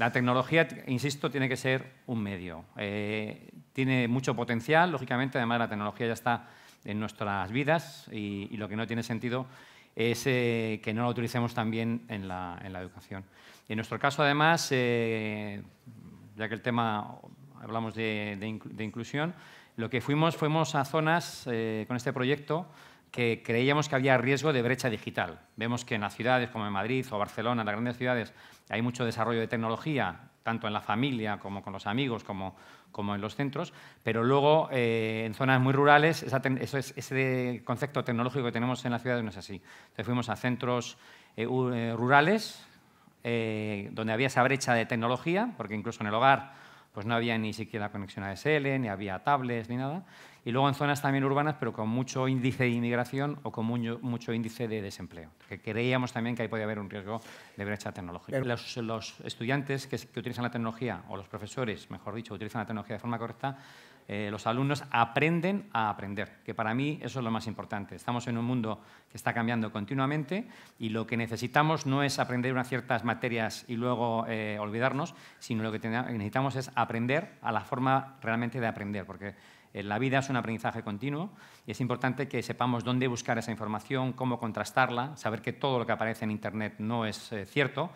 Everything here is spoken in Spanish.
La tecnología, insisto, tiene que ser un medio. Eh, tiene mucho potencial, lógicamente, además la tecnología ya está en nuestras vidas y, lo que no tiene sentido es eh, que no la utilicemos también en la, en la educación. en nuestro caso, además, eh, ya que el tema hablamos de, de, inclusión, lo que fuimos, fuimos a zonas con este proyecto que creíamos que había riesgo de brecha digital. Vemos que en las ciudades como en Madrid o Barcelona, en las grandes ciudades, hay mucho desarrollo de tecnología, tanto en la familia como con los amigos, como, como en los centros, pero luego eh, en zonas muy rurales eso es, ese concepto tecnológico que tenemos en las ciudades no es así. Entonces fuimos a centros eh, eh, rurales donde había esa brecha de tecnología, porque incluso en el hogar pues no había ni siquiera conexión a ADSL, ni había tablets, ni nada y luego en zonas también urbanas, pero con mucho índice de inmigración o con mucho, índice de desempleo, que creíamos también que ahí podía haber un riesgo de brecha tecnológica. Los, estudiantes que, utilizan la tecnología, o los profesores, mejor dicho, utilizan la tecnología de forma correcta, eh, los alumnos aprenden a aprender, que para mí eso es lo más importante. Estamos en un mundo que está cambiando continuamente y lo que necesitamos no es aprender unas ciertas materias y luego eh, olvidarnos, sino lo que necesitamos es aprender a la forma realmente de aprender, porque eh, la vida es un aprendizaje continuo y es importante que sepamos dónde buscar esa información, cómo contrastarla, saber que todo lo que aparece en Internet no es eh, cierto